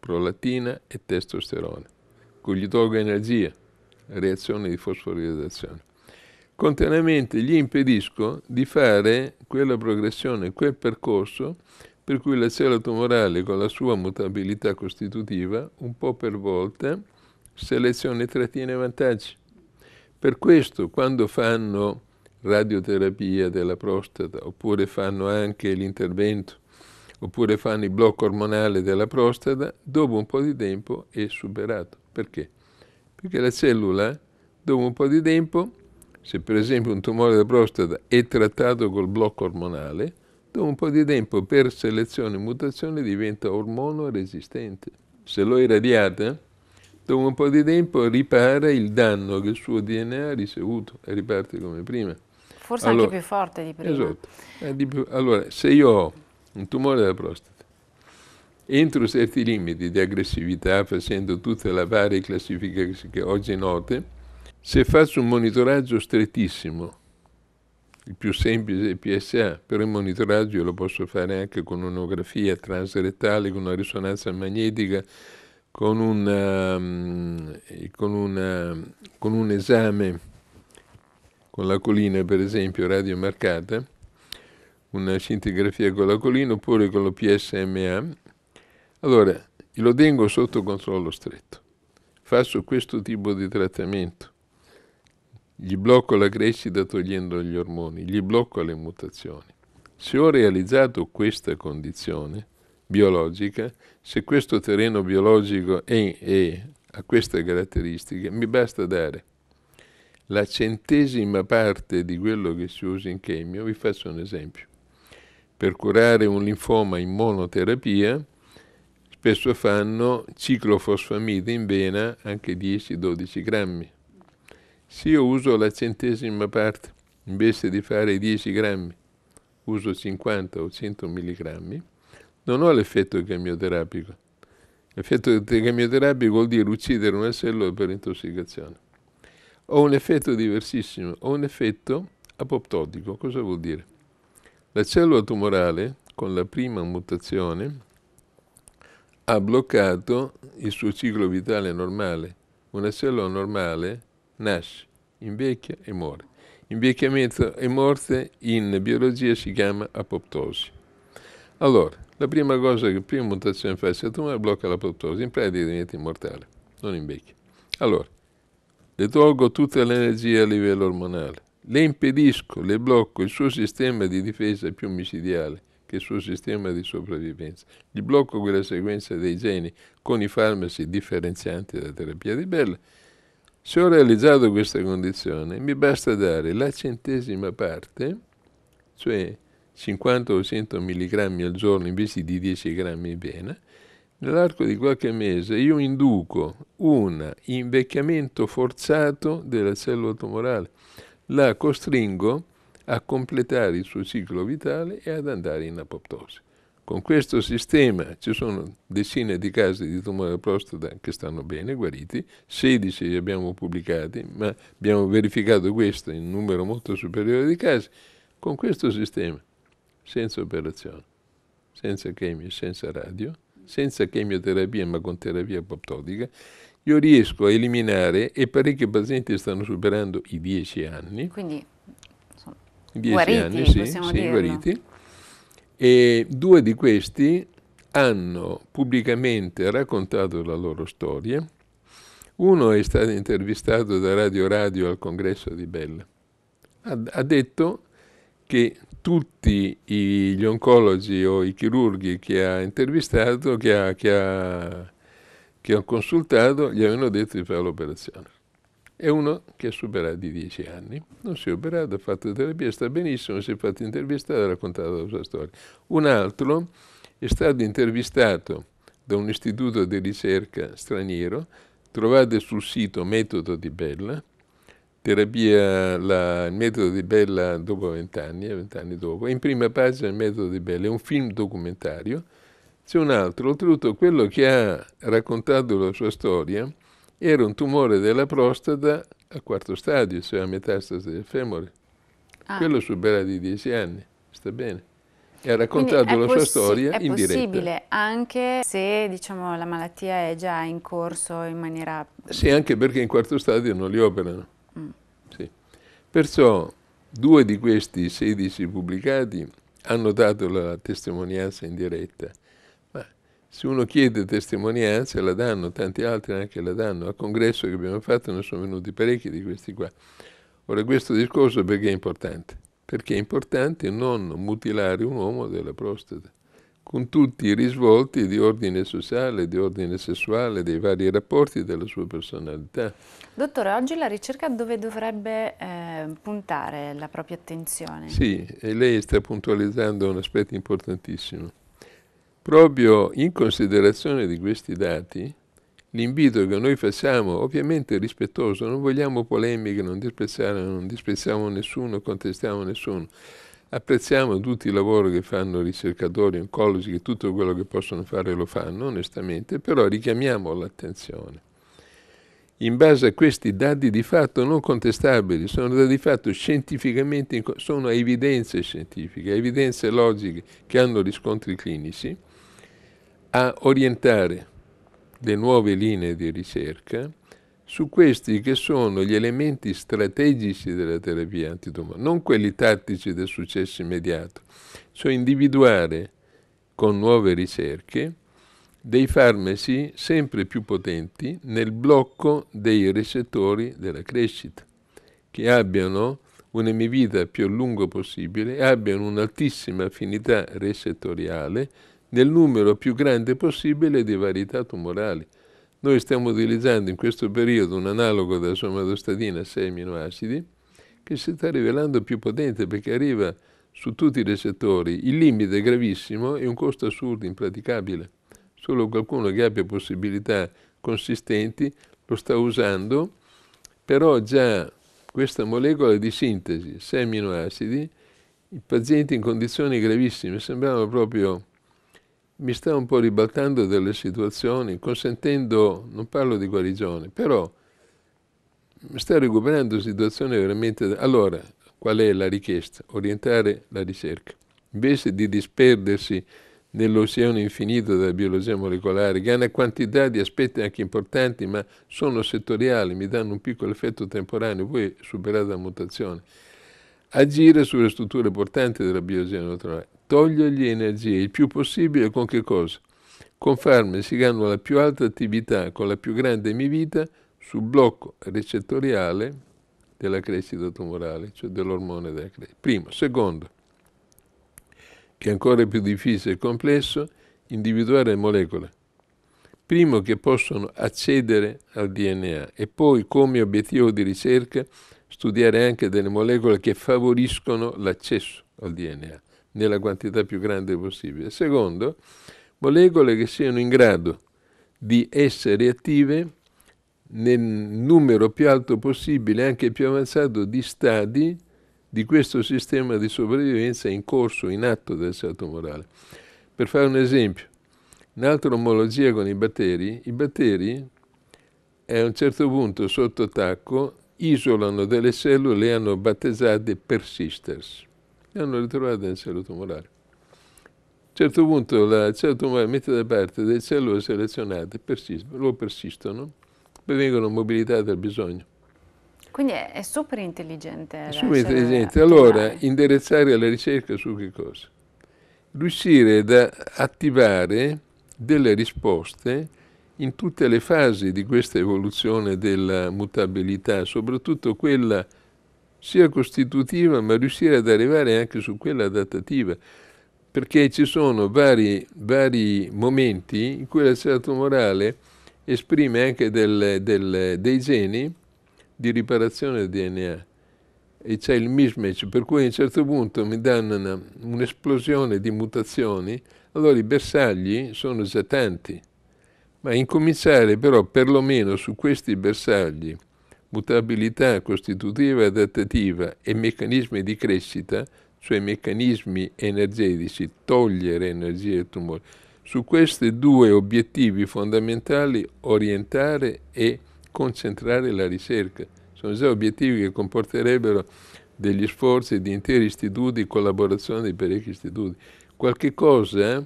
prolatina e testosterone, cui gli tolgo energia, reazione di fosforilazione. Contemporaneamente gli impedisco di fare quella progressione, quel percorso per cui la cellula tumorale con la sua mutabilità costitutiva, un po' per volta, seleziona e trattiene vantaggi. Per questo quando fanno radioterapia della prostata, oppure fanno anche l'intervento, oppure fanno il blocco ormonale della prostata, dopo un po' di tempo è superato. Perché? Perché la cellula, dopo un po' di tempo, se per esempio un tumore della prostata è trattato col blocco ormonale, dopo un po' di tempo per selezione e mutazione diventa ormono resistente. Se lo irradiate, Dopo un po' di tempo ripara il danno che il suo DNA ha ricevuto e riparte come prima. Forse allora, anche più forte di prima. Esatto. Eh, allora, se io ho un tumore della prostata, entro certi limiti di aggressività, facendo tutte le varie classifiche che oggi note, se faccio un monitoraggio strettissimo, il più semplice è il PSA, però il monitoraggio lo posso fare anche con un'ografia transrettale, con una risonanza magnetica, con un, ehm, eh, con, una, ehm, con un esame con la colina, per esempio, radiomarcata, una scintigrafia con la colina oppure con lo PSMA. Allora, lo tengo sotto controllo stretto. Faccio questo tipo di trattamento. Gli blocco la crescita togliendo gli ormoni, gli blocco le mutazioni. Se ho realizzato questa condizione, biologica, se questo terreno biologico è, è a queste caratteristiche, mi basta dare la centesima parte di quello che si usa in chemio. Vi faccio un esempio. Per curare un linfoma in monoterapia, spesso fanno ciclofosfamide in vena anche 10-12 grammi. Se io uso la centesima parte, invece di fare 10 grammi, uso 50 o 100 milligrammi, non ho l'effetto chemioterapico. L'effetto chemioterapico vuol dire uccidere una cellula per intossicazione. Ho un effetto diversissimo, ho un effetto apoptotico. Cosa vuol dire? La cellula tumorale, con la prima mutazione, ha bloccato il suo ciclo vitale normale. Una cellula normale nasce, invecchia e muore. Invecchiamento e morte in biologia si chiama apoptosi. Allora, la prima cosa, che prima mutazione fa è il tumore blocca la apoptosi, in pratica diventa immortale, non invecchia. Allora, le tolgo tutta l'energia a livello ormonale, le impedisco, le blocco il suo sistema di difesa più micidiale che il suo sistema di sopravvivenza. Gli blocco quella sequenza dei geni con i farmaci differenzianti da terapia di Bella. Se ho realizzato questa condizione, mi basta dare la centesima parte, cioè 50 o 100 mg al giorno invece di 10 grammi in vena, nell'arco di qualche mese io induco un invecchiamento forzato della cellula tumorale, la costringo a completare il suo ciclo vitale e ad andare in apoptosi. Con questo sistema ci sono decine di casi di tumore alla prostata che stanno bene, guariti, 16 li abbiamo pubblicati, ma abbiamo verificato questo in numero molto superiore di casi. Con questo sistema senza operazione, senza chemio, senza radio, senza chemioterapia ma con terapia apoptotica, io riesco a eliminare, e parecchi pazienti stanno superando i 10 anni. Quindi, sono 10 guariti, anni, sì, sì guariti. E due di questi hanno pubblicamente raccontato la loro storia. Uno è stato intervistato da Radio Radio al congresso di Bella. Ha, ha detto che tutti gli oncologi o i chirurghi che ha intervistato, che ha, che ha, che ha consultato, gli avevano detto di fare l'operazione. È uno che ha superato i dieci anni, non si è operato, ha fatto terapia, sta benissimo, si è fatto intervistare, ha raccontato la sua storia. Un altro è stato intervistato da un istituto di ricerca straniero, trovate sul sito Metodo di Bella, terapia, la, il metodo di Bella dopo vent'anni, eh, vent'anni dopo, in prima pagina il metodo di Bella, è un film documentario, c'è un altro, oltretutto quello che ha raccontato la sua storia era un tumore della prostata al quarto stadio, cioè a metastasi del femore. Ah. Quello supera di dieci anni, sta bene e ha raccontato la sua storia in diretta. È possibile anche se diciamo, la malattia è già in corso in maniera... Sì, anche perché in quarto stadio non li operano. Perciò due di questi 16 pubblicati hanno dato la testimonianza in diretta. Ma se uno chiede testimonianza la danno, tanti altri anche la danno. Al congresso che abbiamo fatto ne sono venuti parecchi di questi qua. Ora questo discorso perché è importante? Perché è importante non mutilare un uomo della prostata con tutti i risvolti di ordine sociale, di ordine sessuale, dei vari rapporti della sua personalità. Dottore, oggi la ricerca dove dovrebbe eh, puntare la propria attenzione? Sì, e lei sta puntualizzando un aspetto importantissimo. Proprio in considerazione di questi dati, l'invito che noi facciamo, ovviamente rispettoso, non vogliamo polemiche, non disprezziamo, non disprezziamo nessuno, contestiamo nessuno, Apprezziamo tutti il lavoro che fanno ricercatori, oncologi, che tutto quello che possono fare lo fanno onestamente, però richiamiamo l'attenzione. In base a questi dati di fatto non contestabili, sono dati di fatto scientificamente, sono evidenze scientifiche, evidenze logiche che hanno riscontri clinici, a orientare le nuove linee di ricerca, su questi che sono gli elementi strategici della terapia antitumorale, non quelli tattici del successo immediato, cioè individuare con nuove ricerche dei farmaci sempre più potenti nel blocco dei recettori della crescita, che abbiano un'emivita più a lungo possibile, abbiano un'altissima affinità recettoriale nel numero più grande possibile di varietà tumorali. Noi stiamo utilizzando in questo periodo un analogo della somatostatina a 6 aminoacidi che si sta rivelando più potente perché arriva su tutti i recettori. Il limite è gravissimo e un costo assurdo, impraticabile. Solo qualcuno che abbia possibilità consistenti lo sta usando, però già questa molecola di sintesi, 6 aminoacidi, i pazienti in condizioni gravissime, sembrava proprio mi sta un po' ribaltando delle situazioni, consentendo, non parlo di guarigione, però mi sta recuperando situazioni veramente... Allora, qual è la richiesta? Orientare la ricerca. Invece di disperdersi nell'oceano infinito della biologia molecolare, che ha una quantità di aspetti anche importanti, ma sono settoriali, mi danno un piccolo effetto temporaneo, poi superata la mutazione, agire sulle strutture portanti della biologia molecolare togliergli energie il più possibile con che cosa? Con farmaci che hanno la più alta attività, con la più grande emivita sul blocco recettoriale della crescita tumorale, cioè dell'ormone della crescita. Primo. Secondo, che è ancora più difficile e complesso, individuare le molecole. Primo che possono accedere al DNA e poi come obiettivo di ricerca studiare anche delle molecole che favoriscono l'accesso al DNA nella quantità più grande possibile. Secondo, molecole che siano in grado di essere attive nel numero più alto possibile, anche più avanzato, di stadi di questo sistema di sopravvivenza in corso, in atto del sell morale. Per fare un esempio, un'altra omologia con i batteri, i batteri a un certo punto sotto attacco isolano delle cellule e le hanno battezzate persisters e hanno ritrovato nel cielo tumorale. A un certo punto la cellula tumorale mette da parte delle cellule selezionate, persistono, loro persistono, poi vengono mobilitate al bisogno. Quindi è, è super intelligente. È super intelligente. Allora, indirizzare la ricerca su che cosa? Riuscire ad attivare delle risposte in tutte le fasi di questa evoluzione della mutabilità, soprattutto quella sia costitutiva, ma riuscire ad arrivare anche su quella adattativa, perché ci sono vari, vari momenti in cui la cellula tumorale esprime anche del, del, dei geni di riparazione del DNA e c'è il mismatch, per cui a un certo punto mi danno una, un'esplosione di mutazioni, allora i bersagli sono già tanti. Ma incominciare però perlomeno su questi bersagli mutabilità costitutiva e adattativa e meccanismi di crescita, cioè meccanismi energetici, togliere energie e tumore. Su questi due obiettivi fondamentali orientare e concentrare la ricerca. Sono già obiettivi che comporterebbero degli sforzi di interi istituti, collaborazione di parecchi istituti. Qualche cosa,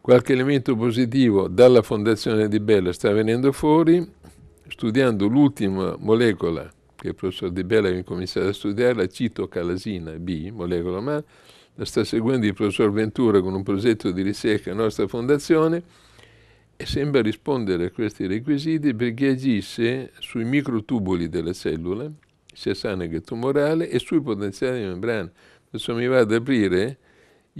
qualche elemento positivo dalla fondazione di Bella sta venendo fuori, studiando l'ultima molecola che il professor Di Bella ha cominciato a studiare, la citocalasina B, molecola umana, la sta seguendo il professor Ventura con un progetto di ricerca della nostra fondazione e sembra rispondere a questi requisiti perché agisce sui microtubuli delle cellule, sia sane che tumorale, e sui potenziali di membrana. Adesso mi vado ad aprire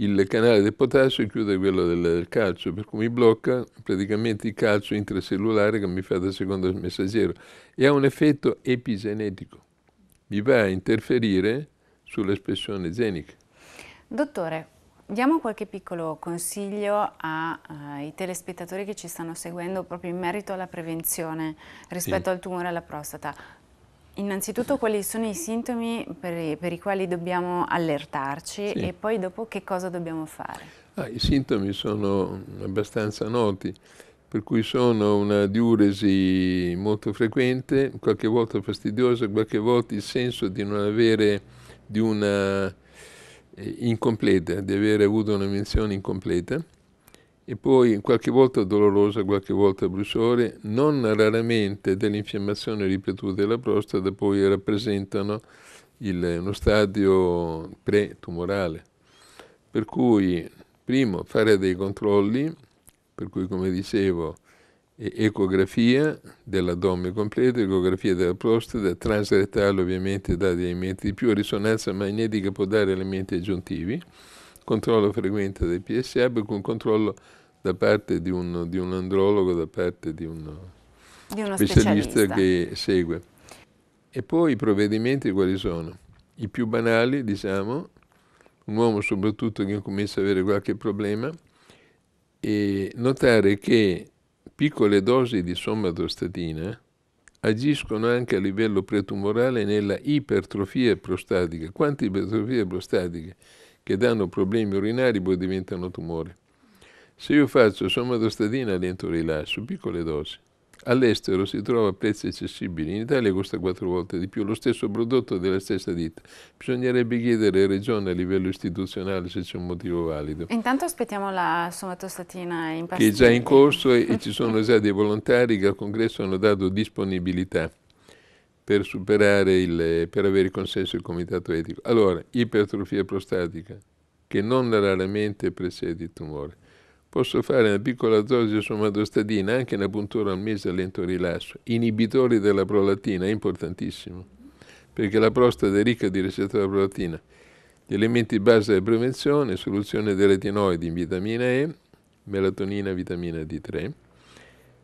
il canale del potassio e chiude quello del, del calcio, per cui mi blocca praticamente il calcio intracellulare che mi fa da secondo messaggero e ha un effetto epigenetico, mi va a interferire sull'espressione genica. Dottore, diamo qualche piccolo consiglio ai eh, telespettatori che ci stanno seguendo proprio in merito alla prevenzione rispetto sì. al tumore alla prostata innanzitutto quali sono i sintomi per i, per i quali dobbiamo allertarci sì. e poi dopo che cosa dobbiamo fare? Ah, I sintomi sono abbastanza noti, per cui sono una diuresi molto frequente, qualche volta fastidiosa, qualche volta il senso di non avere di una eh, incompleta, di avere avuto una menzione incompleta e poi qualche volta dolorosa, qualche volta bruciore, non raramente delle infiammazioni ripetute della prostata poi rappresentano il, uno stadio pre-tumorale. Per cui, primo, fare dei controlli, per cui come dicevo, ecografia dell'addome completo, ecografia della prostata, transretale ovviamente dà dei elementi di più, risonanza magnetica può dare elementi aggiuntivi, controllo frequente dei PSA, con controllo da parte di un, di un andrologo, da parte di, un di uno specialista, specialista che segue. E poi i provvedimenti quali sono? I più banali, diciamo, un uomo soprattutto che comincia ad avere qualche problema, e notare che piccole dosi di somatostatina agiscono anche a livello pretumorale nella ipertrofia prostatica. Quante ipertrofie prostatiche? che danno problemi urinari poi diventano tumore. Se io faccio somatostatina a lento rilascio, piccole dosi, all'estero si trova a prezzi accessibili, in Italia costa quattro volte di più lo stesso prodotto della stessa ditta. Bisognerebbe chiedere regione a livello istituzionale se c'è un motivo valido. Intanto aspettiamo la somatostatina in pastiglia. Che è già in corso e, e ci sono già dei volontari che al congresso hanno dato disponibilità per superare il, per avere il consenso del comitato etico. Allora, ipertrofia prostatica, che non raramente precede il tumore. Posso fare una piccola dose di somatostatina, anche una puntura al mese a lento rilascio. Inibitori della prolatina, è importantissimo, perché la prostata è ricca di recettori della prolatina. Gli elementi base della prevenzione, soluzione delle retinoidi in vitamina E, melatonina, vitamina D3.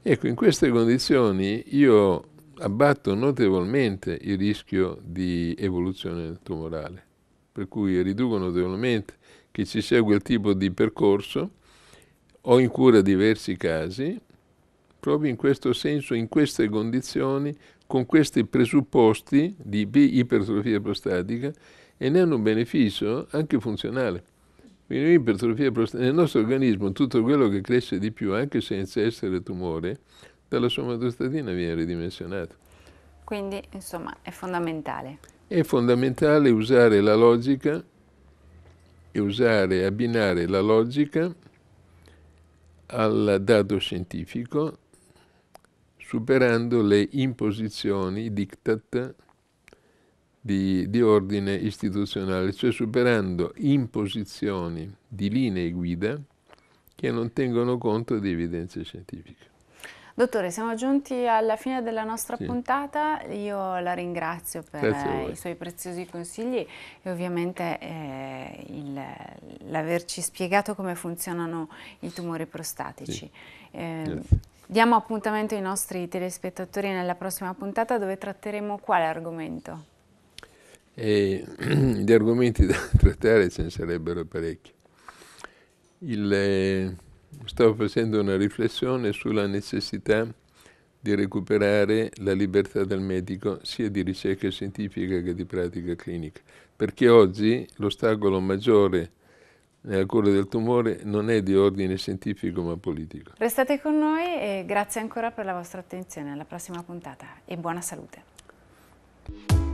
Ecco, in queste condizioni io abbatto notevolmente il rischio di evoluzione tumorale, per cui riduco notevolmente chi ci segue quel tipo di percorso, ho in cura diversi casi, proprio in questo senso, in queste condizioni, con questi presupposti di ipertrofia prostatica e ne hanno un beneficio anche funzionale. Quindi ipertrofia prostatica, nel nostro organismo tutto quello che cresce di più, anche senza essere tumore, tutta la somma tostatina viene ridimensionata. Quindi, insomma, è fondamentale. È fondamentale usare la logica e usare, abbinare la logica al dato scientifico superando le imposizioni, i diktat di, di, ordine istituzionale, cioè superando imposizioni di linee guida che non tengono conto di evidenze scientifiche. Dottore, siamo giunti alla fine della nostra sì. puntata, io la ringrazio per eh, i suoi preziosi consigli e ovviamente eh, l'averci spiegato come funzionano i tumori prostatici. Sì. Eh, diamo appuntamento ai nostri telespettatori nella prossima puntata dove tratteremo quale argomento? E gli argomenti da trattare ce ne sarebbero parecchi. Il, eh, stavo facendo una riflessione sulla necessità di recuperare la libertà del medico sia di ricerca scientifica che di pratica clinica, perché oggi l'ostacolo maggiore nella cura del tumore non è di ordine scientifico ma politico. Restate con noi e grazie ancora per la vostra attenzione. Alla prossima puntata e buona salute.